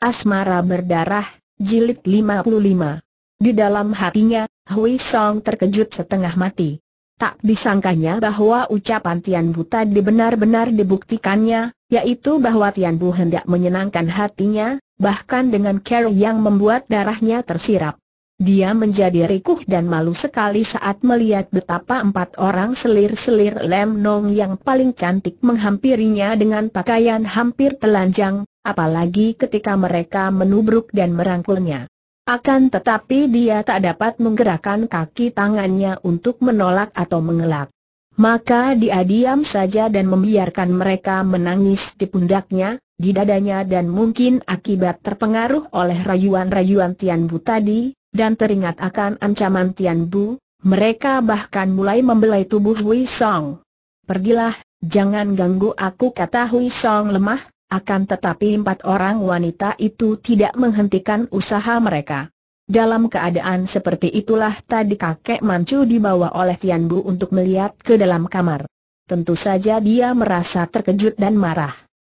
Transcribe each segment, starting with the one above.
Asmara Berdarah, Jilid 55. Di dalam hatinya, Hui Song terkejut setengah mati. Tak disangkanya bahwa ucapan Tian Bu tadi benar-benar dibuktikannya, yaitu bahwa Tian Bu hendak menyenangkan hatinya, bahkan dengan care yang membuat darahnya tersirap. Dia menjadi rikuh dan malu sekali saat melihat betapa empat orang selir-selir Lem Nong yang paling cantik menghampirinya dengan pakaian hampir telanjang, apalagi ketika mereka menubruk dan merangkulnya. Akan tetapi dia tak dapat menggerakkan kaki tangannya untuk menolak atau mengelak. Maka dia diam saja dan membiarkan mereka menangis di pundaknya, di dadanya dan mungkin akibat terpengaruh oleh rayuan-rayuan Tian Bu tadi, dan teringat akan ancaman Tian Bu, mereka bahkan mulai membelai tubuh Hui Song. Pergilah, jangan ganggu aku kata Hui Song lemah, akan tetapi empat orang wanita itu tidak menghentikan usaha mereka. Dalam keadaan seperti itulah tadi kakek Mancu dibawa oleh Tian Bu untuk melihat ke dalam kamar. Tentu saja dia merasa terkejut dan marah.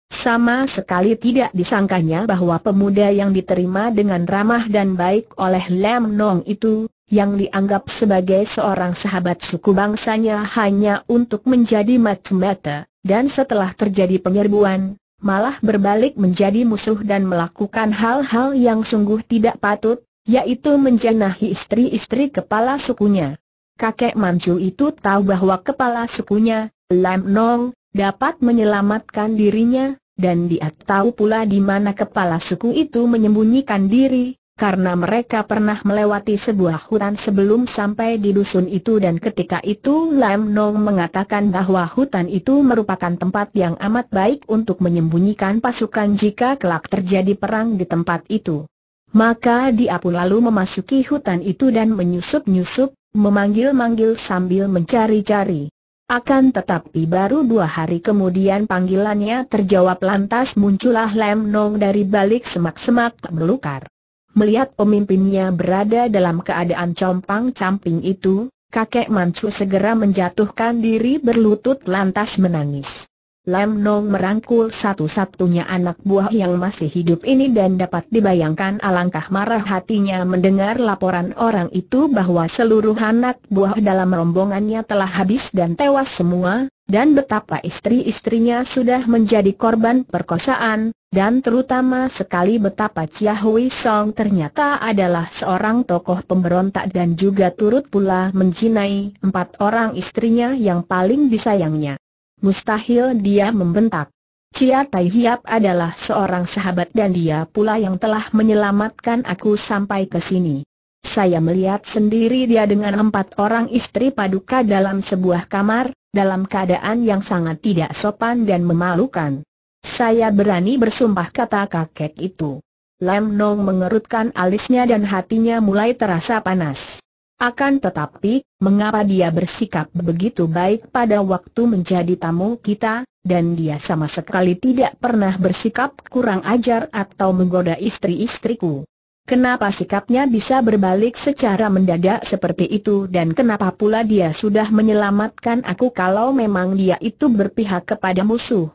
Sama sekali tidak disangkanya bahwa pemuda yang diterima dengan ramah dan baik oleh Lam Nong itu, yang dianggap sebagai seorang sahabat suku bangsanya hanya untuk menjadi mata dan setelah terjadi penyerbuan, malah berbalik menjadi musuh dan melakukan hal-hal yang sungguh tidak patut, yaitu menjenahi istri-istri kepala sukunya. Kakek Mancu itu tahu bahwa kepala sukunya, Lam Nong, dapat menyelamatkan dirinya, dan dia tahu pula di mana kepala suku itu menyembunyikan diri, karena mereka pernah melewati sebuah hutan sebelum sampai di dusun itu dan ketika itu Lam Nong mengatakan bahwa hutan itu merupakan tempat yang amat baik untuk menyembunyikan pasukan jika kelak terjadi perang di tempat itu. Maka dia pun lalu memasuki hutan itu dan menyusup-nyusup, memanggil-manggil sambil mencari-cari. Akan tetapi baru dua hari kemudian panggilannya terjawab lantas muncullah Lam Nong dari balik semak-semak melukar. Melihat pemimpinnya berada dalam keadaan compang-camping itu, kakek Mancu segera menjatuhkan diri berlutut lantas menangis. Lam Nong merangkul satu-satunya anak buah yang masih hidup ini dan dapat dibayangkan alangkah marah hatinya mendengar laporan orang itu bahwa seluruh anak buah dalam rombongannya telah habis dan tewas semua, dan betapa istri-istrinya sudah menjadi korban perkosaan, dan terutama sekali betapa Chia Hui Song ternyata adalah seorang tokoh pemberontak dan juga turut pula menjinai empat orang istrinya yang paling disayangnya. Mustahil dia membentak. Chia Tai Hiap adalah seorang sahabat dan dia pula yang telah menyelamatkan aku sampai ke sini. Saya melihat sendiri dia dengan empat orang istri paduka dalam sebuah kamar, dalam keadaan yang sangat tidak sopan dan memalukan. Saya berani bersumpah kata kakek itu. Lam Nong mengerutkan alisnya dan hatinya mulai terasa panas. Akan tetapi, mengapa dia bersikap begitu baik pada waktu menjadi tamu kita, dan dia sama sekali tidak pernah bersikap kurang ajar atau menggoda istri-istriku? Kenapa sikapnya bisa berbalik secara mendadak seperti itu dan kenapa pula dia sudah menyelamatkan aku kalau memang dia itu berpihak kepada musuh?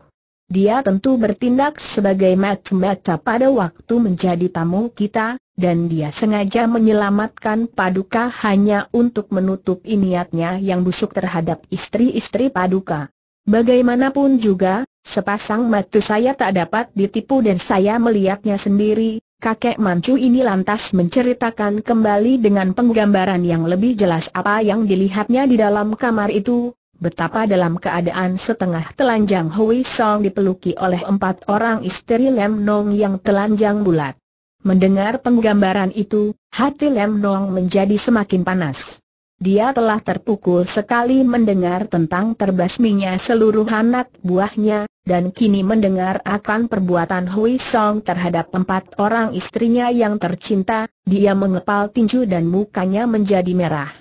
Dia tentu bertindak sebagai mata-mata pada waktu menjadi tamu kita, dan dia sengaja menyelamatkan Paduka hanya untuk menutup niatnya yang busuk terhadap istri-istri Paduka. Bagaimanapun juga, sepasang mata saya tak dapat ditipu dan saya melihatnya sendiri, Kakek Mancu ini lantas menceritakan kembali dengan penggambaran yang lebih jelas apa yang dilihatnya di dalam kamar itu, betapa dalam keadaan setengah telanjang Hui Song dipeluki oleh empat orang istri Lem Nong yang telanjang bulat. Mendengar penggambaran itu, hati Lem Nong menjadi semakin panas. Dia telah terpukul sekali mendengar tentang terbasminya seluruh anak buahnya, dan kini mendengar akan perbuatan Hui Song terhadap empat orang istrinya yang tercinta, dia mengepal tinju dan mukanya menjadi merah.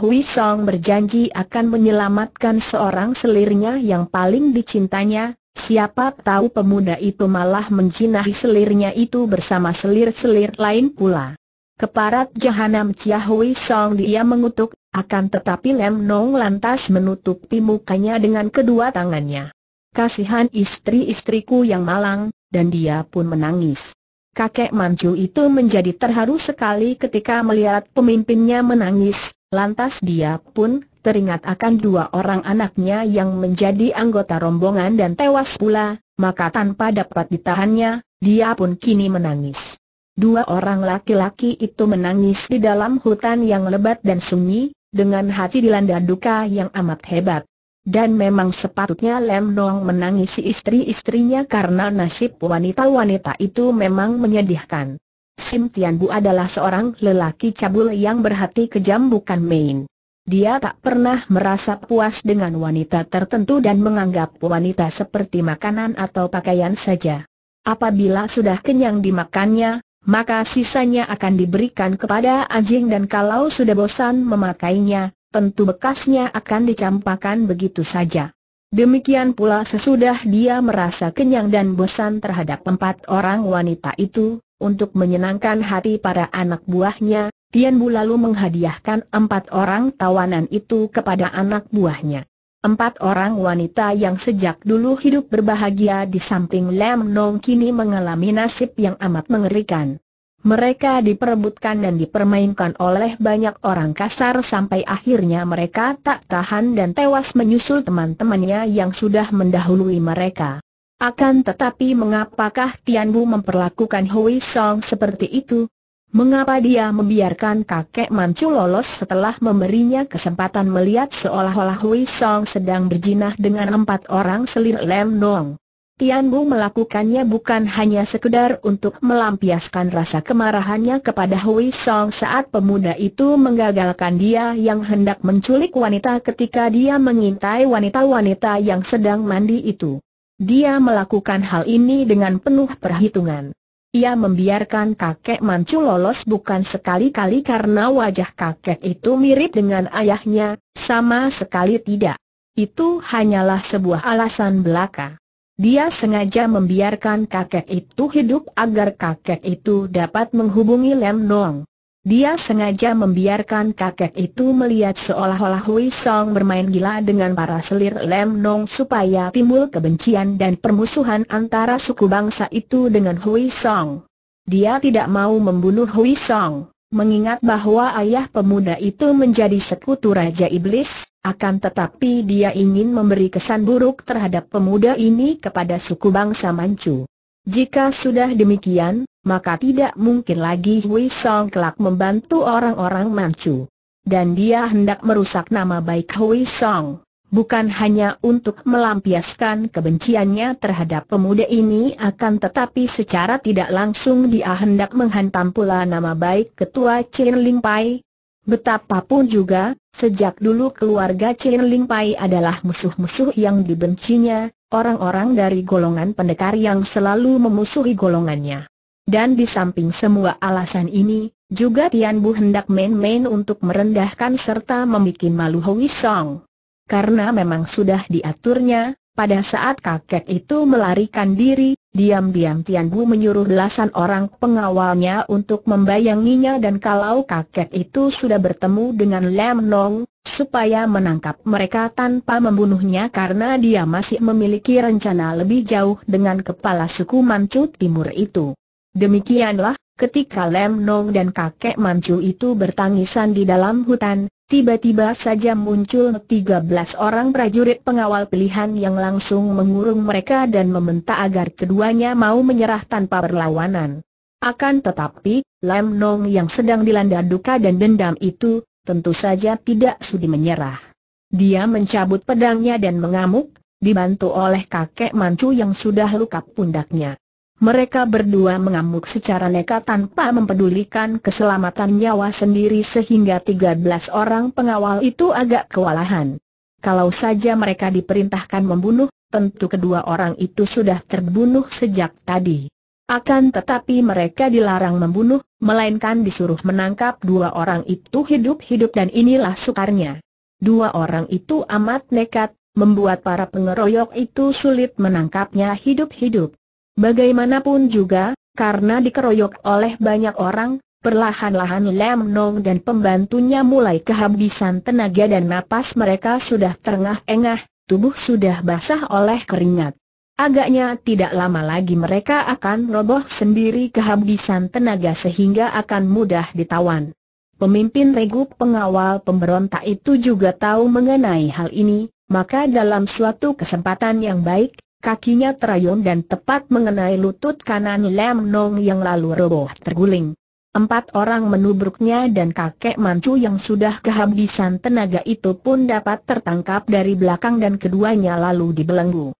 Hui Song berjanji akan menyelamatkan seorang selirnya yang paling dicintanya, siapa tahu pemuda itu malah menjinahi selirnya itu bersama selir-selir lain pula. Keparat jahanam Ciahui Song dia mengutuk, akan tetapi Lem Nong lantas menutupi mukanya dengan kedua tangannya. Kasihan istri-istriku yang malang, dan dia pun menangis. Kakek Mancu itu menjadi terharu sekali ketika melihat pemimpinnya menangis, lantas dia pun teringat akan dua orang anaknya yang menjadi anggota rombongan dan tewas pula, maka tanpa dapat ditahannya, dia pun kini menangis. Dua orang laki-laki itu menangis di dalam hutan yang lebat dan sunyi, dengan hati dilanda duka yang amat hebat. Dan memang sepatutnya Lem Nong menangisi istri-istrinya karena nasib wanita-wanita itu memang menyedihkan. Sim Tian Bu adalah seorang lelaki cabul yang berhati kejam bukan main. Dia tak pernah merasa puas dengan wanita tertentu dan menganggap wanita seperti makanan atau pakaian saja. Apabila sudah kenyang dimakannya, maka sisanya akan diberikan kepada anjing dan kalau sudah bosan memakainya, tentu bekasnya akan dicampakkan begitu saja. Demikian pula sesudah dia merasa kenyang dan bosan terhadap empat orang wanita itu, untuk menyenangkan hati para anak buahnya, Tian Bu lalu menghadiahkan empat orang tawanan itu kepada anak buahnya. Empat orang wanita yang sejak dulu hidup berbahagia di samping Lam Nong kini mengalami nasib yang amat mengerikan. Mereka diperebutkan dan dipermainkan oleh banyak orang kasar sampai akhirnya mereka tak tahan dan tewas menyusul teman-temannya yang sudah mendahului mereka. Akan tetapi mengapakah Tian Bu memperlakukan Hui Song seperti itu? Mengapa dia membiarkan kakek Mancu lolos setelah memberinya kesempatan melihat seolah-olah Hui Song sedang berjinah dengan empat orang selir Lem Nong? Tian Bu melakukannya bukan hanya sekedar untuk melampiaskan rasa kemarahannya kepada Hui Song saat pemuda itu menggagalkan dia yang hendak menculik wanita ketika dia mengintai wanita-wanita yang sedang mandi itu. Dia melakukan hal ini dengan penuh perhitungan. Ia membiarkan kakek Mancu lolos bukan sekali-kali karena wajah kakek itu mirip dengan ayahnya, sama sekali tidak. Itu hanyalah sebuah alasan belaka. Dia sengaja membiarkan kakek itu hidup agar kakek itu dapat menghubungi Lem Nong. Dia sengaja membiarkan kakek itu melihat seolah-olah Hui Song bermain gila dengan para selir Lem Nong supaya timbul kebencian dan permusuhan antara suku bangsa itu dengan Hui Song. Dia tidak mau membunuh Hui Song, mengingat bahwa ayah pemuda itu menjadi sekutu Raja Iblis, akan tetapi dia ingin memberi kesan buruk terhadap pemuda ini kepada suku bangsa Manchu. Jika sudah demikian, maka tidak mungkin lagi Hui Song kelak membantu orang-orang Manchu. Dan dia hendak merusak nama baik Hui Song. Bukan hanya untuk melampiaskan kebenciannya terhadap pemuda ini akan tetapi secara tidak langsung dia hendak menghantam pula nama baik ketua Chin Ling Pai. Betapapun juga, sejak dulu keluarga Chin Ling Pai adalah musuh-musuh yang dibencinya, orang-orang dari golongan pendekar yang selalu memusuhi golongannya. Dan di samping semua alasan ini, juga Tian Bu hendak main-main untuk merendahkan serta membuat malu Hui Song. Karena memang sudah diaturnya, pada saat kakek itu melarikan diri, Diam-diam Tian Bu menyuruh belasan orang pengawalnya untuk membayanginya dan kalau kakek itu sudah bertemu dengan Lam Nong, supaya menangkap mereka tanpa membunuhnya karena dia masih memiliki rencana lebih jauh dengan kepala suku mancut Timur itu. Demikianlah, Ketika Lem Nong dan kakek Mancu itu bertangisan di dalam hutan, tiba-tiba saja muncul 13 orang prajurit pengawal pilihan yang langsung mengurung mereka dan meminta agar keduanya mau menyerah tanpa perlawanan. Akan tetapi, Lem Nong yang sedang dilanda duka dan dendam itu, tentu saja tidak sudi menyerah. Dia mencabut pedangnya dan mengamuk, dibantu oleh kakek Mancu yang sudah luka pundaknya mereka berdua mengamuk secara nekat tanpa mempedulikan keselamatan nyawa sendiri sehingga 13 orang pengawal itu agak kewalahan. Kalau saja mereka diperintahkan membunuh, tentu kedua orang itu sudah terbunuh sejak tadi. Akan tetapi mereka dilarang membunuh, melainkan disuruh menangkap dua orang itu hidup-hidup dan inilah sukarnya. Dua orang itu amat nekat, membuat para pengeroyok itu sulit menangkapnya hidup-hidup. Bagaimanapun juga, karena dikeroyok oleh banyak orang, perlahan-lahan Lam Nong dan pembantunya mulai kehabisan tenaga dan napas mereka sudah terengah-engah, tubuh sudah basah oleh keringat. Agaknya tidak lama lagi mereka akan roboh sendiri kehabisan tenaga sehingga akan mudah ditawan. Pemimpin regu pengawal pemberontak itu juga tahu mengenai hal ini, maka dalam suatu kesempatan yang baik, Kakinya terayun dan tepat mengenai lutut kanan Lam Nong yang lalu roboh terguling. Empat orang menubruknya dan kakek mancu yang sudah kehabisan tenaga itu pun dapat tertangkap dari belakang dan keduanya lalu dibelenggu.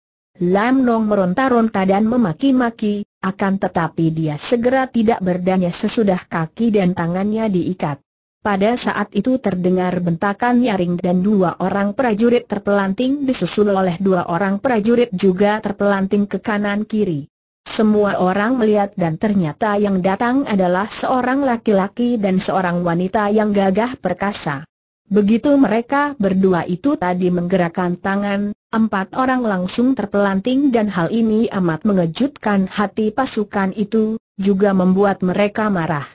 Lam Nong meronta-ronta dan memaki-maki, akan tetapi dia segera tidak berdaya sesudah kaki dan tangannya diikat. Pada saat itu terdengar bentakan nyaring dan dua orang prajurit terpelanting disusul oleh dua orang prajurit juga terpelanting ke kanan kiri. Semua orang melihat dan ternyata yang datang adalah seorang laki-laki dan seorang wanita yang gagah perkasa. Begitu mereka berdua itu tadi menggerakkan tangan, empat orang langsung terpelanting dan hal ini amat mengejutkan hati pasukan itu, juga membuat mereka marah.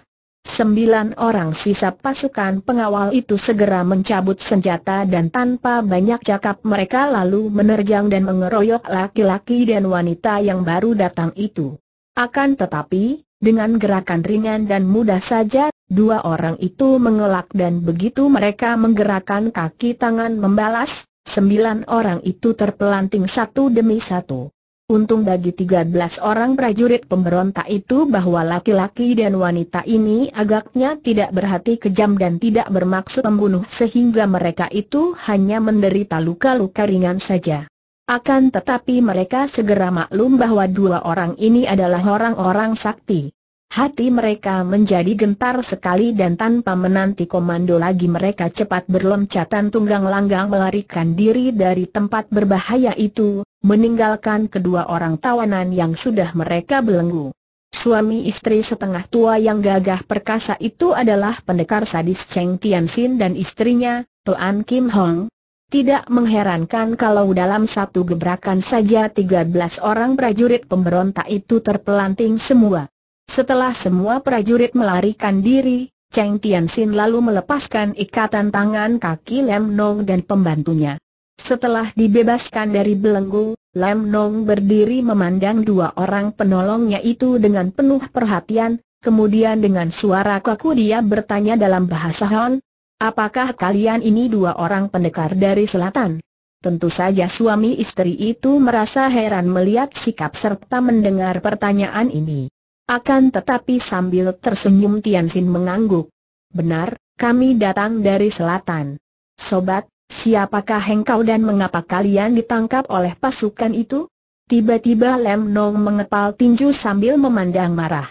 Sembilan orang sisa pasukan pengawal itu segera mencabut senjata dan tanpa banyak cakap mereka lalu menerjang dan mengeroyok laki-laki dan wanita yang baru datang itu. Akan tetapi, dengan gerakan ringan dan mudah saja, dua orang itu mengelak dan begitu mereka menggerakkan kaki tangan membalas, sembilan orang itu terpelanting satu demi satu. Untung bagi 13 orang prajurit pemberontak itu bahwa laki-laki dan wanita ini agaknya tidak berhati kejam dan tidak bermaksud membunuh sehingga mereka itu hanya menderita luka-luka ringan saja. Akan tetapi mereka segera maklum bahwa dua orang ini adalah orang-orang sakti. Hati mereka menjadi gentar sekali dan tanpa menanti komando lagi mereka cepat berloncatan tunggang langgang melarikan diri dari tempat berbahaya itu, meninggalkan kedua orang tawanan yang sudah mereka belenggu. Suami istri setengah tua yang gagah perkasa itu adalah pendekar sadis Cheng Tianxin dan istrinya, Tuan Kim Hong. Tidak mengherankan kalau dalam satu gebrakan saja 13 orang prajurit pemberontak itu terpelanting semua. Setelah semua prajurit melarikan diri, Cheng Tianxin lalu melepaskan ikatan tangan kaki Lem Nong dan pembantunya. Setelah dibebaskan dari belenggu, Lem Nong berdiri memandang dua orang penolongnya itu dengan penuh perhatian, kemudian dengan suara kaku dia bertanya dalam bahasa Han, Apakah kalian ini dua orang pendekar dari selatan? Tentu saja suami istri itu merasa heran melihat sikap serta mendengar pertanyaan ini. Akan tetapi sambil tersenyum Tianxin mengangguk. Benar, kami datang dari selatan. Sobat, siapakah engkau dan mengapa kalian ditangkap oleh pasukan itu? Tiba-tiba Lem Nong mengepal tinju sambil memandang marah.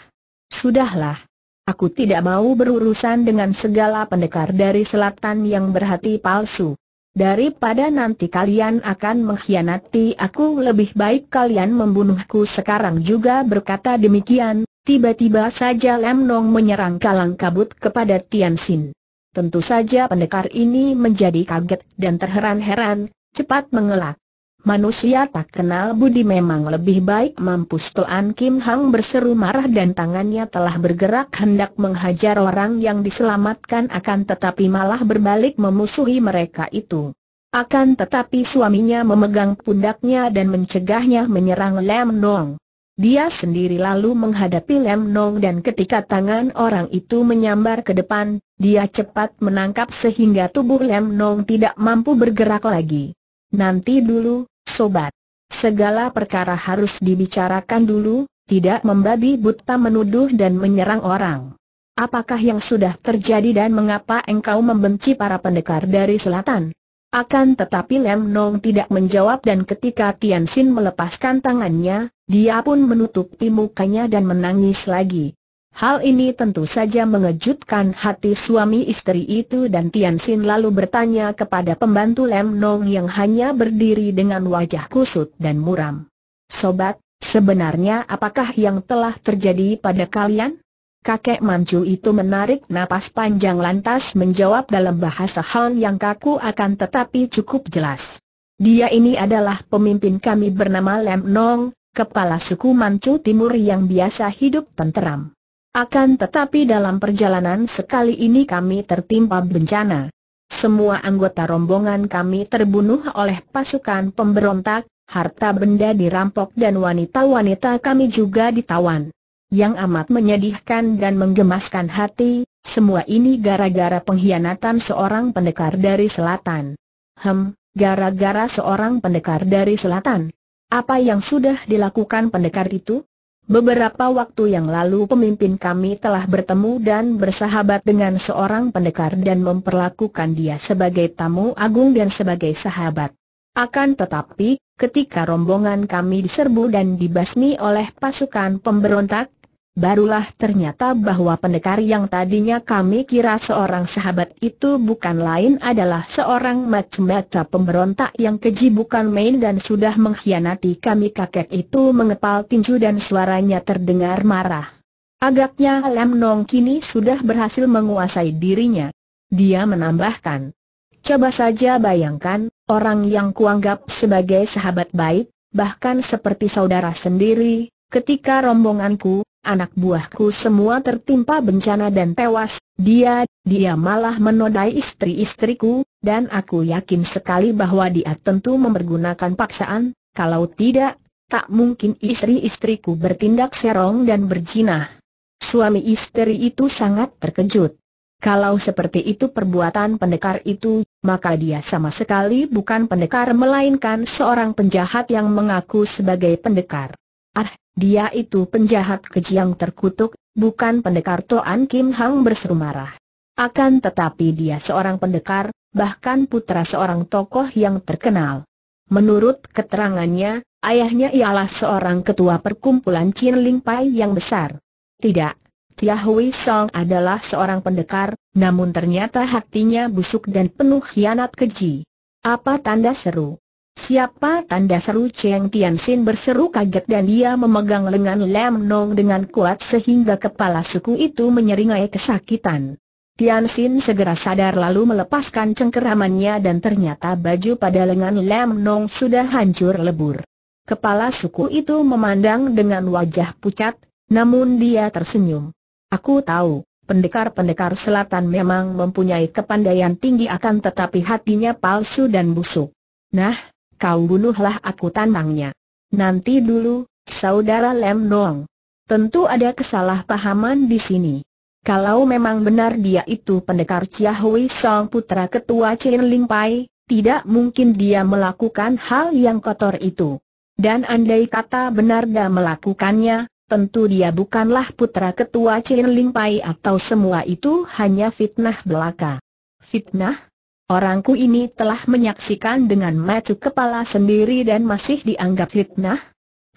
Sudahlah. Aku tidak mau berurusan dengan segala pendekar dari selatan yang berhati palsu. Daripada nanti kalian akan mengkhianati aku lebih baik kalian membunuhku sekarang juga berkata demikian, tiba-tiba saja Lam Nong menyerang kalang kabut kepada Tian Xin. Tentu saja pendekar ini menjadi kaget dan terheran-heran, cepat mengelak. Manusia tak kenal budi memang lebih baik mampus Toan Kim Hang berseru marah dan tangannya telah bergerak hendak menghajar orang yang diselamatkan akan tetapi malah berbalik memusuhi mereka itu. Akan tetapi suaminya memegang pundaknya dan mencegahnya menyerang Lem Nong. Dia sendiri lalu menghadapi Lem Nong dan ketika tangan orang itu menyambar ke depan, dia cepat menangkap sehingga tubuh Lem Nong tidak mampu bergerak lagi. Nanti dulu, sobat. Segala perkara harus dibicarakan dulu, tidak membabi buta menuduh dan menyerang orang. Apakah yang sudah terjadi dan mengapa engkau membenci para pendekar dari selatan? Akan tetapi Lem Nong tidak menjawab dan ketika Tian Xin melepaskan tangannya, dia pun menutupi mukanya dan menangis lagi. Hal ini tentu saja mengejutkan hati suami istri itu dan Tian Xin lalu bertanya kepada pembantu Lem Nong yang hanya berdiri dengan wajah kusut dan muram. Sobat, sebenarnya apakah yang telah terjadi pada kalian? Kakek Manju itu menarik napas panjang lantas menjawab dalam bahasa Han yang kaku akan tetapi cukup jelas. Dia ini adalah pemimpin kami bernama Lem Nong, kepala suku Manchu Timur yang biasa hidup tenteram. Akan tetapi dalam perjalanan sekali ini kami tertimpa bencana. Semua anggota rombongan kami terbunuh oleh pasukan pemberontak, harta benda dirampok dan wanita-wanita kami juga ditawan. Yang amat menyedihkan dan menggemaskan hati, semua ini gara-gara pengkhianatan seorang pendekar dari selatan. Hem, gara-gara seorang pendekar dari selatan. Apa yang sudah dilakukan pendekar itu? Beberapa waktu yang lalu pemimpin kami telah bertemu dan bersahabat dengan seorang pendekar dan memperlakukan dia sebagai tamu agung dan sebagai sahabat. Akan tetapi, ketika rombongan kami diserbu dan dibasmi oleh pasukan pemberontak, Barulah ternyata bahwa pendekar yang tadinya kami kira seorang sahabat itu bukan lain adalah seorang macam-macam pemberontak yang keji bukan main dan sudah mengkhianati kami kakek itu mengepal tinju dan suaranya terdengar marah. Agaknya Lemnong Nong kini sudah berhasil menguasai dirinya. Dia menambahkan, Coba saja bayangkan, orang yang kuanggap sebagai sahabat baik, bahkan seperti saudara sendiri, ketika rombonganku, anak buahku semua tertimpa bencana dan tewas, dia, dia malah menodai istri-istriku, dan aku yakin sekali bahwa dia tentu mempergunakan paksaan, kalau tidak, tak mungkin istri-istriku bertindak serong dan berjinah. Suami istri itu sangat terkejut. Kalau seperti itu perbuatan pendekar itu, maka dia sama sekali bukan pendekar melainkan seorang penjahat yang mengaku sebagai pendekar. Ah, dia itu penjahat keji yang terkutuk, bukan pendekar Toan Kim Hang berseru marah. Akan tetapi dia seorang pendekar, bahkan putra seorang tokoh yang terkenal. Menurut keterangannya, ayahnya ialah seorang ketua perkumpulan Chin Ling Pai yang besar. Tidak, Tia Hui Song adalah seorang pendekar, namun ternyata hatinya busuk dan penuh hianat keji. Apa tanda seru? Siapa tanda seru Cheng Tianxin berseru kaget dan dia memegang lengan Lam Nong dengan kuat sehingga kepala suku itu menyeringai kesakitan. Tianxin segera sadar lalu melepaskan cengkeramannya dan ternyata baju pada lengan Lam Nong sudah hancur lebur. Kepala suku itu memandang dengan wajah pucat, namun dia tersenyum. Aku tahu, pendekar-pendekar selatan memang mempunyai kepandaian tinggi akan tetapi hatinya palsu dan busuk. Nah, kau bunuhlah aku tantangnya. Nanti dulu, saudara Lem Nong. Tentu ada kesalahpahaman di sini. Kalau memang benar dia itu pendekar Chia Hui Song putra ketua Chin Ling Pai, tidak mungkin dia melakukan hal yang kotor itu. Dan andai kata benar dia melakukannya, tentu dia bukanlah putra ketua Chin Ling Pai atau semua itu hanya fitnah belaka. Fitnah? Orangku ini telah menyaksikan dengan mata kepala sendiri dan masih dianggap fitnah?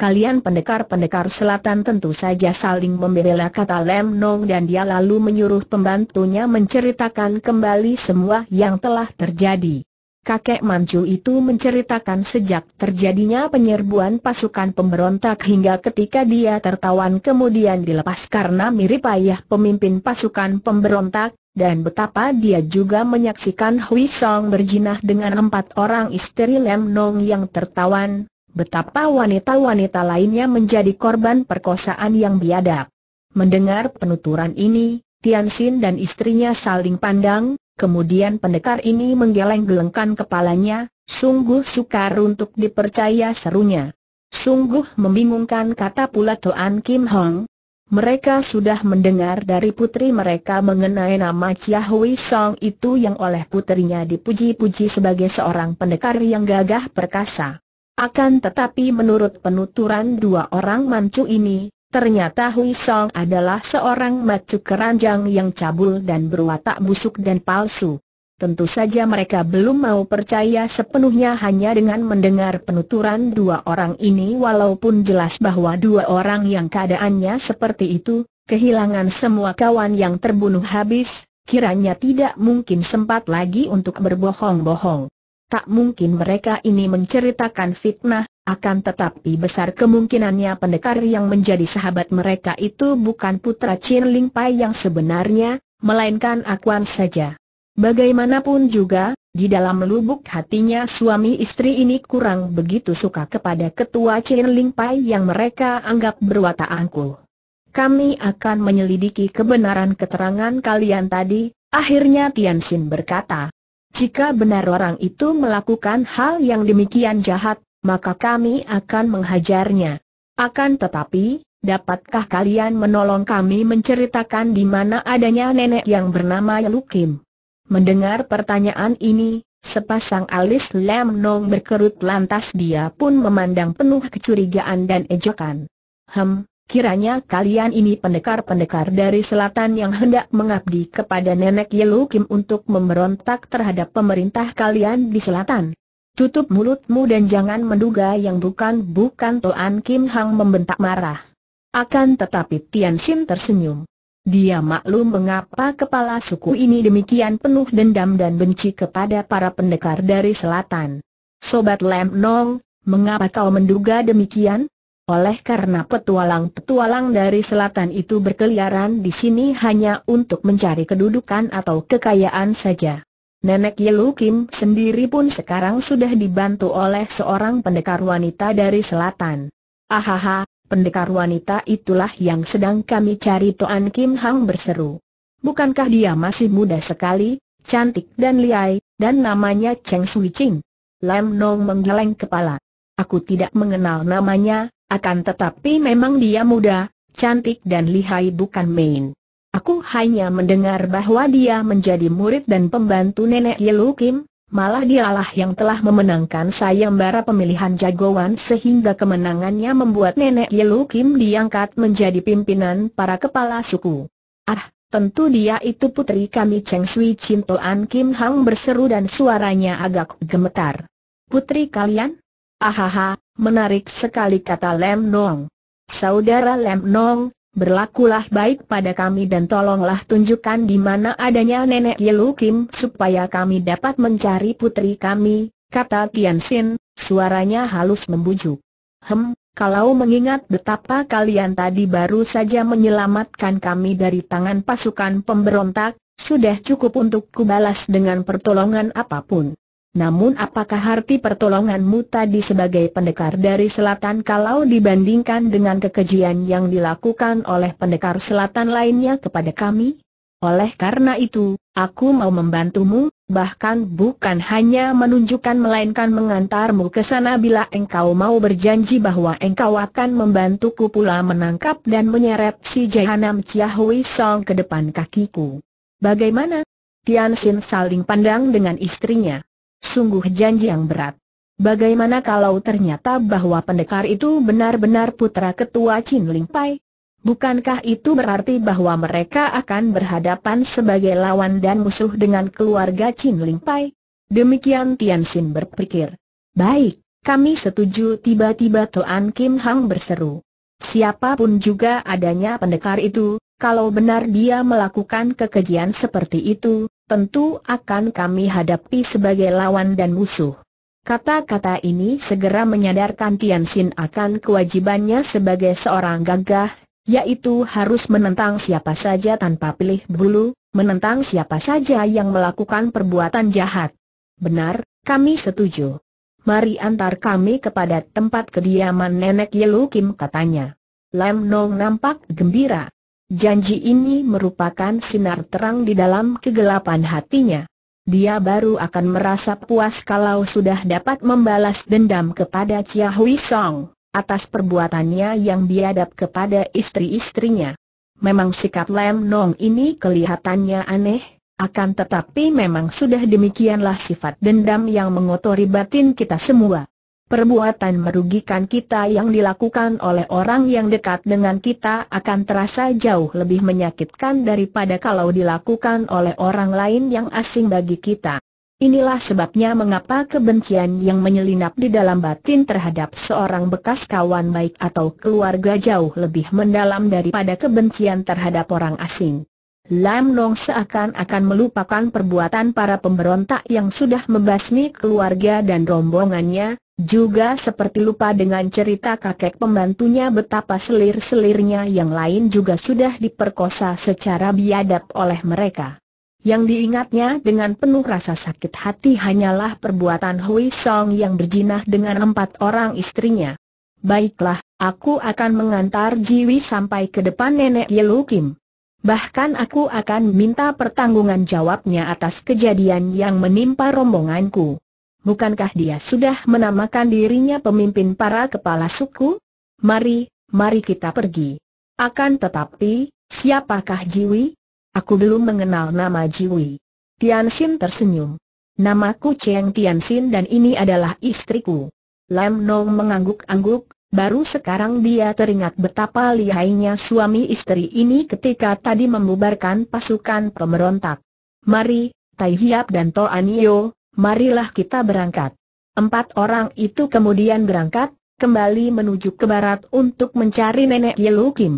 Kalian pendekar-pendekar selatan tentu saja saling membela kata Lem Nong dan dia lalu menyuruh pembantunya menceritakan kembali semua yang telah terjadi. Kakek Mancu itu menceritakan sejak terjadinya penyerbuan pasukan pemberontak hingga ketika dia tertawan kemudian dilepas karena mirip ayah pemimpin pasukan pemberontak, dan betapa dia juga menyaksikan Hui Song berjinah dengan empat orang istri Lem Nong yang tertawan, betapa wanita-wanita lainnya menjadi korban perkosaan yang biadab. Mendengar penuturan ini, Tian Xin dan istrinya saling pandang, kemudian pendekar ini menggeleng-gelengkan kepalanya, sungguh sukar untuk dipercaya serunya. Sungguh membingungkan kata pula Toan Kim Hong, mereka sudah mendengar dari putri mereka mengenai nama Chia Hui Song itu yang oleh putrinya dipuji-puji sebagai seorang pendekar yang gagah perkasa. Akan tetapi menurut penuturan dua orang mancu ini, ternyata Hui Song adalah seorang macu keranjang yang cabul dan berwatak busuk dan palsu. Tentu saja mereka belum mau percaya sepenuhnya hanya dengan mendengar penuturan dua orang ini walaupun jelas bahwa dua orang yang keadaannya seperti itu, kehilangan semua kawan yang terbunuh habis, kiranya tidak mungkin sempat lagi untuk berbohong-bohong. Tak mungkin mereka ini menceritakan fitnah, akan tetapi besar kemungkinannya pendekar yang menjadi sahabat mereka itu bukan putra Chin Ling Pai yang sebenarnya, melainkan akuan saja. Bagaimanapun juga, di dalam lubuk hatinya suami istri ini kurang begitu suka kepada ketua Chen Ling Pai yang mereka anggap berwatak angkuh. Kami akan menyelidiki kebenaran keterangan kalian tadi, akhirnya Tian Xin berkata. Jika benar orang itu melakukan hal yang demikian jahat, maka kami akan menghajarnya. Akan tetapi, dapatkah kalian menolong kami menceritakan di mana adanya nenek yang bernama Lukim? Mendengar pertanyaan ini, sepasang alis Lam Nong berkerut lantas dia pun memandang penuh kecurigaan dan ejekan. Hem, Kiranya kalian ini pendekar-pendekar dari selatan yang hendak mengabdi kepada nenek Yelu Kim untuk memberontak terhadap pemerintah kalian di selatan. Tutup mulutmu dan jangan menduga yang bukan-bukan Toan Kim Hang membentak marah. Akan tetapi Tian Xin tersenyum. Dia maklum mengapa kepala suku ini demikian penuh dendam dan benci kepada para pendekar dari selatan. Sobat Lem Nong, mengapa kau menduga demikian? Oleh karena petualang-petualang dari selatan itu berkeliaran di sini hanya untuk mencari kedudukan atau kekayaan saja. Nenek Yelu Kim sendiri pun sekarang sudah dibantu oleh seorang pendekar wanita dari selatan. Ahaha, Pendekar wanita itulah yang sedang kami cari Toan Kim Hang berseru. Bukankah dia masih muda sekali, cantik dan liai, dan namanya Cheng Sui Ching? Lam Nong menggeleng kepala. Aku tidak mengenal namanya, akan tetapi memang dia muda, cantik dan lihai bukan main. Aku hanya mendengar bahwa dia menjadi murid dan pembantu nenek Yelu Kim, Malah dialah yang telah memenangkan sayembara pemilihan jagoan sehingga kemenangannya membuat nenek Yelu Kim diangkat menjadi pimpinan para kepala suku. Ah, tentu dia itu putri kami Cheng Sui An Kim Hang berseru dan suaranya agak gemetar. Putri kalian? Ahaha, menarik sekali kata Lem Nong. Saudara Lem Nong, berlakulah baik pada kami dan tolonglah tunjukkan di mana adanya nenek Yelu Kim supaya kami dapat mencari putri kami, kata Tian Xin, suaranya halus membujuk. Hem, kalau mengingat betapa kalian tadi baru saja menyelamatkan kami dari tangan pasukan pemberontak, sudah cukup untuk kubalas dengan pertolongan apapun. Namun apakah arti pertolonganmu tadi sebagai pendekar dari selatan kalau dibandingkan dengan kekejian yang dilakukan oleh pendekar selatan lainnya kepada kami? Oleh karena itu, aku mau membantumu, bahkan bukan hanya menunjukkan melainkan mengantarmu ke sana bila engkau mau berjanji bahwa engkau akan membantuku pula menangkap dan menyeret si Jahanam Chiahui Song ke depan kakiku. Bagaimana? Tian Xin saling pandang dengan istrinya. Sungguh janji yang berat. Bagaimana kalau ternyata bahwa pendekar itu benar-benar putra ketua Chin Ling Pai? Bukankah itu berarti bahwa mereka akan berhadapan sebagai lawan dan musuh dengan keluarga Chin Ling Pai? Demikian Tian Xin berpikir. Baik, kami setuju tiba-tiba Toan Kim Hang berseru. Siapapun juga adanya pendekar itu, kalau benar dia melakukan kekejian seperti itu, tentu akan kami hadapi sebagai lawan dan musuh. Kata-kata ini segera menyadarkan Tian Xin akan kewajibannya sebagai seorang gagah, yaitu harus menentang siapa saja tanpa pilih bulu, menentang siapa saja yang melakukan perbuatan jahat. Benar, kami setuju. Mari antar kami kepada tempat kediaman nenek Yelukim katanya. Lam Nong nampak gembira. Janji ini merupakan sinar terang di dalam kegelapan hatinya. Dia baru akan merasa puas kalau sudah dapat membalas dendam kepada Chia Hui Song, atas perbuatannya yang biadab kepada istri-istrinya. Memang sikap Lam Nong ini kelihatannya aneh, akan tetapi memang sudah demikianlah sifat dendam yang mengotori batin kita semua. Perbuatan merugikan kita yang dilakukan oleh orang yang dekat dengan kita akan terasa jauh lebih menyakitkan daripada kalau dilakukan oleh orang lain yang asing bagi kita. Inilah sebabnya mengapa kebencian yang menyelinap di dalam batin terhadap seorang bekas kawan baik atau keluarga jauh lebih mendalam daripada kebencian terhadap orang asing. Lam Nong seakan-akan melupakan perbuatan para pemberontak yang sudah membasmi keluarga dan rombongannya, juga seperti lupa dengan cerita kakek pembantunya betapa selir-selirnya yang lain juga sudah diperkosa secara biadab oleh mereka. Yang diingatnya dengan penuh rasa sakit hati hanyalah perbuatan Hui Song yang berjinah dengan empat orang istrinya. Baiklah, aku akan mengantar Jiwi sampai ke depan nenek Yelukim bahkan aku akan minta pertanggungan jawabnya atas kejadian yang menimpa rombonganku. Bukankah dia sudah menamakan dirinya pemimpin para kepala suku? Mari, mari kita pergi. Akan tetapi, siapakah Jiwi? Aku belum mengenal nama Jiwi. Tian Xin tersenyum. Namaku Cheng Tian Xin dan ini adalah istriku. Lam Nong mengangguk-angguk, Baru sekarang dia teringat betapa lihainya suami istri ini ketika tadi membubarkan pasukan pemberontak. Mari, Tai Hiap dan To Anio, marilah kita berangkat. Empat orang itu kemudian berangkat, kembali menuju ke barat untuk mencari nenek Yelu Kim.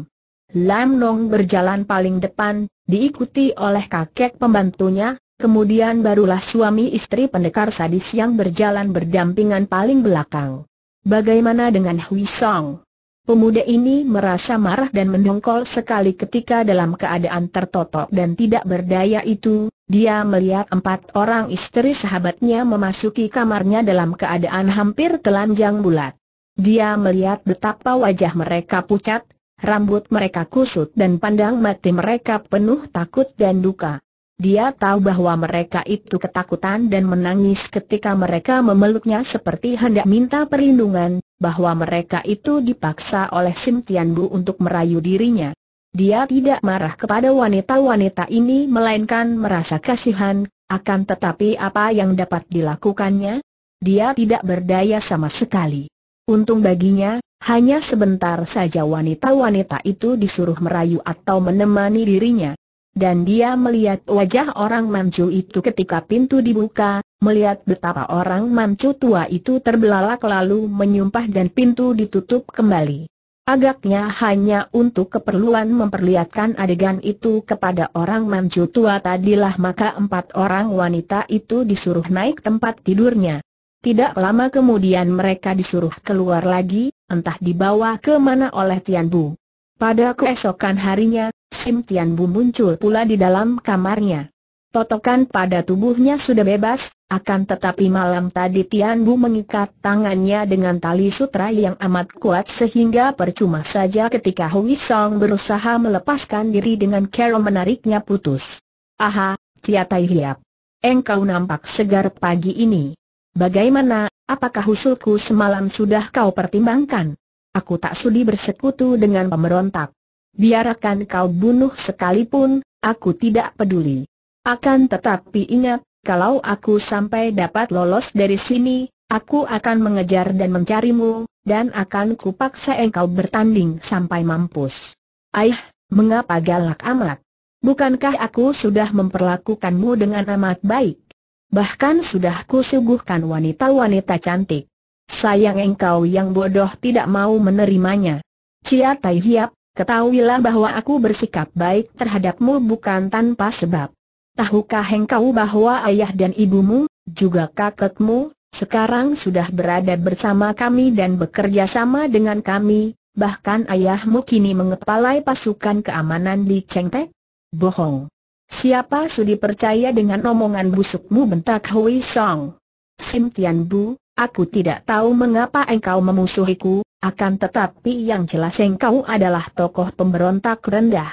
Lam Nong berjalan paling depan, diikuti oleh kakek pembantunya, kemudian barulah suami istri pendekar sadis yang berjalan berdampingan paling belakang. Bagaimana dengan Hui Song? Pemuda ini merasa marah dan mendongkol sekali ketika dalam keadaan tertotok dan tidak berdaya itu, dia melihat empat orang istri sahabatnya memasuki kamarnya dalam keadaan hampir telanjang bulat. Dia melihat betapa wajah mereka pucat, rambut mereka kusut dan pandang mati mereka penuh takut dan duka. Dia tahu bahwa mereka itu ketakutan dan menangis ketika mereka memeluknya seperti hendak minta perlindungan, bahwa mereka itu dipaksa oleh Sim Tian Bu untuk merayu dirinya. Dia tidak marah kepada wanita-wanita ini melainkan merasa kasihan, akan tetapi apa yang dapat dilakukannya? Dia tidak berdaya sama sekali. Untung baginya, hanya sebentar saja wanita-wanita itu disuruh merayu atau menemani dirinya dan dia melihat wajah orang Manchu itu ketika pintu dibuka, melihat betapa orang Manchu tua itu terbelalak lalu menyumpah dan pintu ditutup kembali. Agaknya hanya untuk keperluan memperlihatkan adegan itu kepada orang Manchu tua tadilah maka empat orang wanita itu disuruh naik tempat tidurnya. Tidak lama kemudian mereka disuruh keluar lagi, entah dibawa ke mana oleh Tian Bu. Pada keesokan harinya, Sim Tian Bu muncul pula di dalam kamarnya. Totokan pada tubuhnya sudah bebas, akan tetapi malam tadi Tian Bu mengikat tangannya dengan tali sutra yang amat kuat sehingga percuma saja ketika Hui Song berusaha melepaskan diri dengan cara menariknya putus. Aha, Cia Tai Hiap. Engkau nampak segar pagi ini. Bagaimana, apakah usulku semalam sudah kau pertimbangkan? aku tak sudi bersekutu dengan pemberontak. Biarkan kau bunuh sekalipun, aku tidak peduli. Akan tetapi ingat, kalau aku sampai dapat lolos dari sini, aku akan mengejar dan mencarimu, dan akan kupaksa engkau bertanding sampai mampus. Aih, mengapa galak amat? Bukankah aku sudah memperlakukanmu dengan amat baik? Bahkan sudah kusuguhkan wanita-wanita cantik. Sayang engkau yang bodoh tidak mau menerimanya. Cia Tai Hiap, ketahuilah bahwa aku bersikap baik terhadapmu bukan tanpa sebab. Tahukah engkau bahwa ayah dan ibumu, juga kakekmu, sekarang sudah berada bersama kami dan bekerja sama dengan kami, bahkan ayahmu kini mengepalai pasukan keamanan di Cengtek? Bohong. Siapa sudi percaya dengan omongan busukmu bentak Hui Song? Sim Tian Bu, Aku tidak tahu mengapa engkau memusuhiku, akan tetapi yang jelas engkau adalah tokoh pemberontak rendah.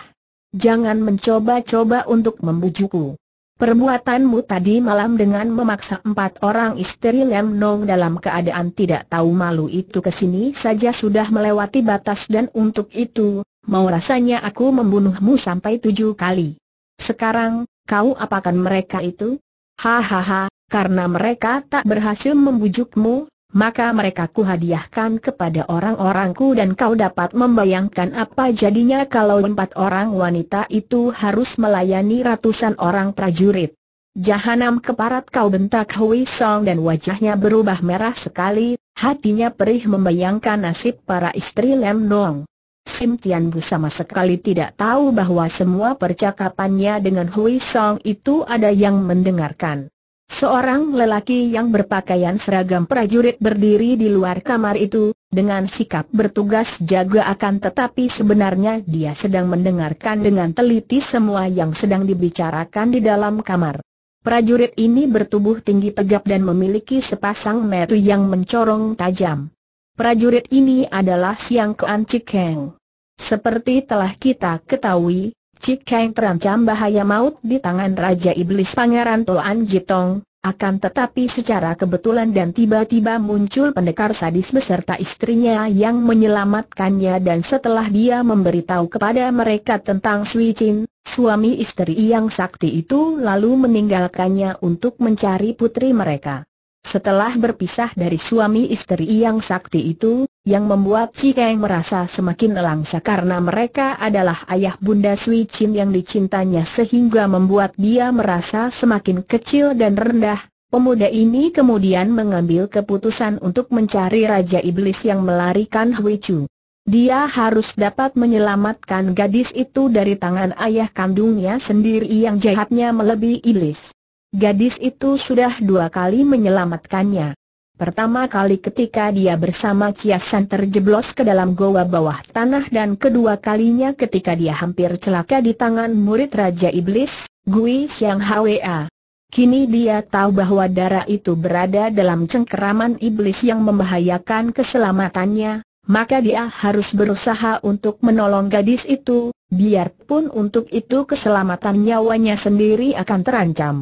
Jangan mencoba-coba untuk membujukku. Perbuatanmu tadi malam dengan memaksa empat orang istri Lem Nong dalam keadaan tidak tahu malu itu kesini saja sudah melewati batas dan untuk itu, mau rasanya aku membunuhmu sampai tujuh kali. Sekarang, kau apakan mereka itu? Hahaha, karena mereka tak berhasil membujukmu, maka mereka kuhadiahkan kepada orang-orangku dan kau dapat membayangkan apa jadinya kalau empat orang wanita itu harus melayani ratusan orang prajurit. Jahanam keparat kau bentak Hui Song dan wajahnya berubah merah sekali, hatinya perih membayangkan nasib para istri Lem Nong. Sim Tian Bu sama sekali tidak tahu bahwa semua percakapannya dengan Hui Song itu ada yang mendengarkan. Seorang lelaki yang berpakaian seragam prajurit berdiri di luar kamar itu, dengan sikap bertugas jaga akan tetapi sebenarnya dia sedang mendengarkan dengan teliti semua yang sedang dibicarakan di dalam kamar. Prajurit ini bertubuh tinggi tegap dan memiliki sepasang metu yang mencorong tajam. Prajurit ini adalah Siang Kean Cik Heng. Seperti telah kita ketahui, Cik Heng terancam bahaya maut di tangan Raja Iblis Pangeran Toan Jitong, akan tetapi secara kebetulan dan tiba-tiba muncul pendekar sadis beserta istrinya yang menyelamatkannya dan setelah dia memberitahu kepada mereka tentang Sui Chin, suami istri yang sakti itu lalu meninggalkannya untuk mencari putri mereka. Setelah berpisah dari suami istri yang sakti itu, yang membuat Cikeng merasa semakin elangsa karena mereka adalah ayah bunda Sui Chin yang dicintanya sehingga membuat dia merasa semakin kecil dan rendah. Pemuda ini kemudian mengambil keputusan untuk mencari Raja Iblis yang melarikan Hui Chu. Dia harus dapat menyelamatkan gadis itu dari tangan ayah kandungnya sendiri yang jahatnya melebihi iblis. Gadis itu sudah dua kali menyelamatkannya. Pertama kali ketika dia bersama Ciasan terjeblos ke dalam goa bawah tanah dan kedua kalinya ketika dia hampir celaka di tangan murid Raja Iblis, Gui Xiang Hwa. Kini dia tahu bahwa darah itu berada dalam cengkeraman iblis yang membahayakan keselamatannya, maka dia harus berusaha untuk menolong gadis itu, biarpun untuk itu keselamatan nyawanya sendiri akan terancam.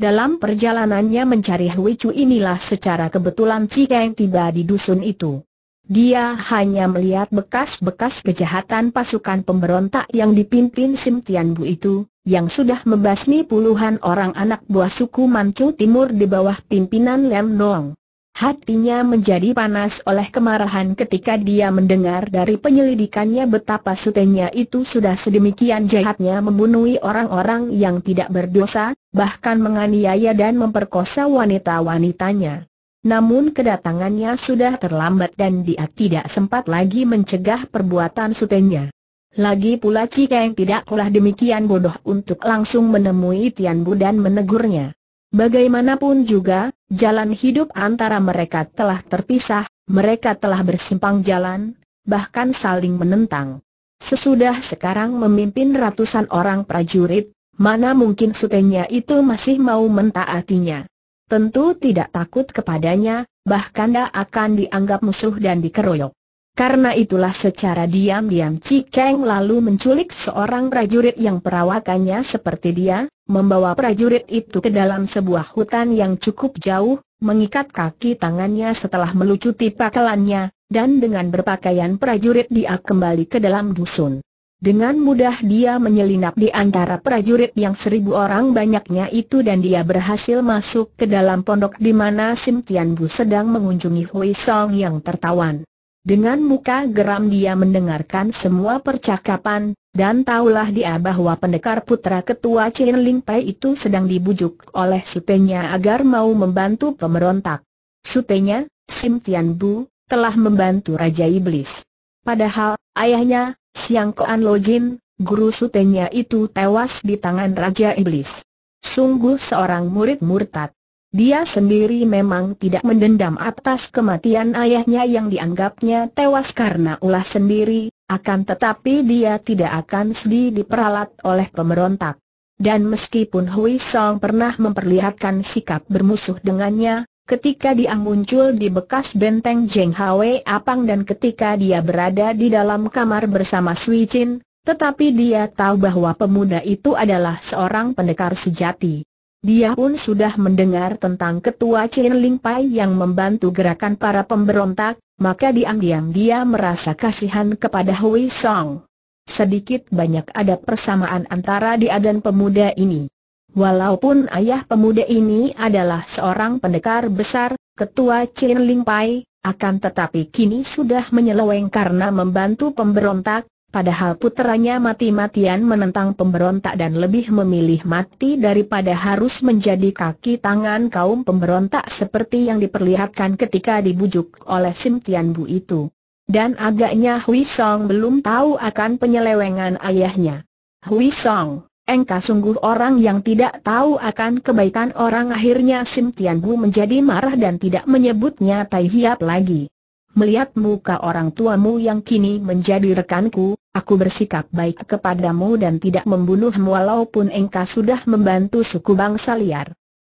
Dalam perjalanannya mencari Hui Chu inilah secara kebetulan Cikeng tiba di dusun itu. Dia hanya melihat bekas-bekas kejahatan pasukan pemberontak yang dipimpin Sim Tian Bu itu, yang sudah membasmi puluhan orang anak buah suku Manchu Timur di bawah pimpinan Lem Nong. Hatinya menjadi panas oleh kemarahan ketika dia mendengar dari penyelidikannya betapa sutenya itu sudah sedemikian jahatnya membunuh orang-orang yang tidak berdosa, bahkan menganiaya dan memperkosa wanita-wanitanya. Namun kedatangannya sudah terlambat dan dia tidak sempat lagi mencegah perbuatan sutenya. Lagi pula tidak tidaklah demikian bodoh untuk langsung menemui Tian Bu dan menegurnya. Bagaimanapun juga, jalan hidup antara mereka telah terpisah, mereka telah bersimpang jalan, bahkan saling menentang. Sesudah sekarang memimpin ratusan orang prajurit, Mana mungkin sutenya itu masih mau mentaatinya. Tentu tidak takut kepadanya, bahkan dia akan dianggap musuh dan dikeroyok. Karena itulah secara diam-diam Cikeng lalu menculik seorang prajurit yang perawakannya seperti dia, membawa prajurit itu ke dalam sebuah hutan yang cukup jauh, mengikat kaki tangannya setelah melucuti pakelannya, dan dengan berpakaian prajurit dia kembali ke dalam dusun. Dengan mudah dia menyelinap di antara prajurit yang seribu orang banyaknya itu dan dia berhasil masuk ke dalam pondok di mana Sim Tian Bu sedang mengunjungi Hui Song yang tertawan. Dengan muka geram dia mendengarkan semua percakapan, dan taulah dia bahwa pendekar putra ketua Chen Ling Pai itu sedang dibujuk oleh sutenya agar mau membantu pemberontak. Sutenya, Sim Tian Bu, telah membantu Raja Iblis. Padahal, ayahnya, Siang Koan Lo Jin, guru sutenya itu tewas di tangan Raja Iblis. Sungguh seorang murid murtad. Dia sendiri memang tidak mendendam atas kematian ayahnya yang dianggapnya tewas karena ulah sendiri, akan tetapi dia tidak akan sedih diperalat oleh pemberontak. Dan meskipun Hui Song pernah memperlihatkan sikap bermusuh dengannya, Ketika dia muncul di bekas benteng Jeng Hwe Apang dan ketika dia berada di dalam kamar bersama Sui Chin, tetapi dia tahu bahwa pemuda itu adalah seorang pendekar sejati. Dia pun sudah mendengar tentang ketua Chin Ling Pai yang membantu gerakan para pemberontak, maka diam-diam dia merasa kasihan kepada Hui Song. Sedikit banyak ada persamaan antara dia dan pemuda ini. Walaupun ayah pemuda ini adalah seorang pendekar besar, ketua Chin Ling Pai, akan tetapi kini sudah menyeleweng karena membantu pemberontak, padahal putranya mati-matian menentang pemberontak dan lebih memilih mati daripada harus menjadi kaki tangan kaum pemberontak seperti yang diperlihatkan ketika dibujuk oleh Sim Tian Bu itu. Dan agaknya Hui Song belum tahu akan penyelewengan ayahnya. Hui Song Engka sungguh orang yang tidak tahu akan kebaikan orang akhirnya Sim Tian Bu menjadi marah dan tidak menyebutnya Tai Hiap lagi. Melihat muka orang tuamu yang kini menjadi rekanku, aku bersikap baik kepadamu dan tidak membunuhmu walaupun engkau sudah membantu suku bangsa liar.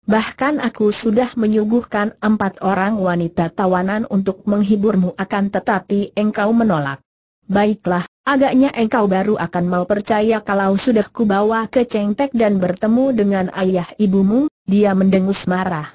Bahkan aku sudah menyuguhkan empat orang wanita tawanan untuk menghiburmu akan tetapi engkau menolak. Baiklah, agaknya engkau baru akan mau percaya kalau sudah kubawa ke Cengtek dan bertemu dengan ayah ibumu, dia mendengus marah.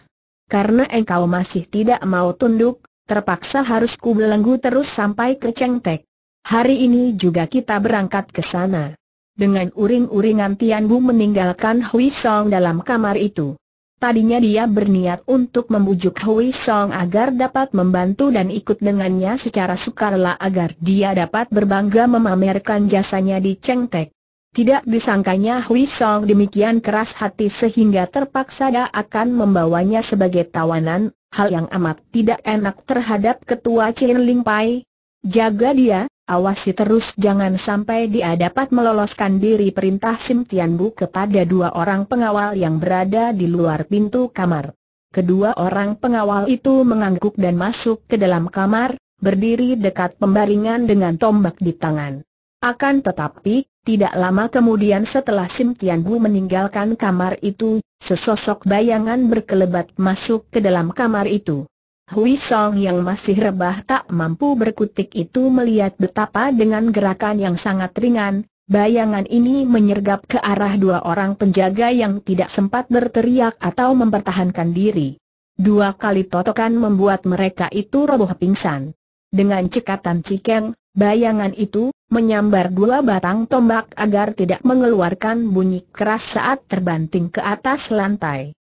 Karena engkau masih tidak mau tunduk, terpaksa harus kubelenggu terus sampai ke Cengtek. Hari ini juga kita berangkat ke sana. Dengan uring-uringan Tian Bu meninggalkan Hui Song dalam kamar itu. Tadinya dia berniat untuk membujuk Hui Song agar dapat membantu dan ikut dengannya secara sukarela agar dia dapat berbangga memamerkan jasanya di Tek. Tidak disangkanya Hui Song demikian keras hati sehingga terpaksa dia akan membawanya sebagai tawanan, hal yang amat tidak enak terhadap ketua Chin Ling Pai, Jaga dia, awasi terus jangan sampai dia dapat meloloskan diri perintah Sim Tian Bu kepada dua orang pengawal yang berada di luar pintu kamar. Kedua orang pengawal itu mengangguk dan masuk ke dalam kamar, berdiri dekat pembaringan dengan tombak di tangan. Akan tetapi, tidak lama kemudian setelah Sim Tian Bu meninggalkan kamar itu, sesosok bayangan berkelebat masuk ke dalam kamar itu. Hui Song yang masih rebah tak mampu berkutik itu melihat betapa dengan gerakan yang sangat ringan, bayangan ini menyergap ke arah dua orang penjaga yang tidak sempat berteriak atau mempertahankan diri. Dua kali totokan membuat mereka itu roboh pingsan. Dengan cekatan cikeng, bayangan itu menyambar dua batang tombak agar tidak mengeluarkan bunyi keras saat terbanting ke atas lantai.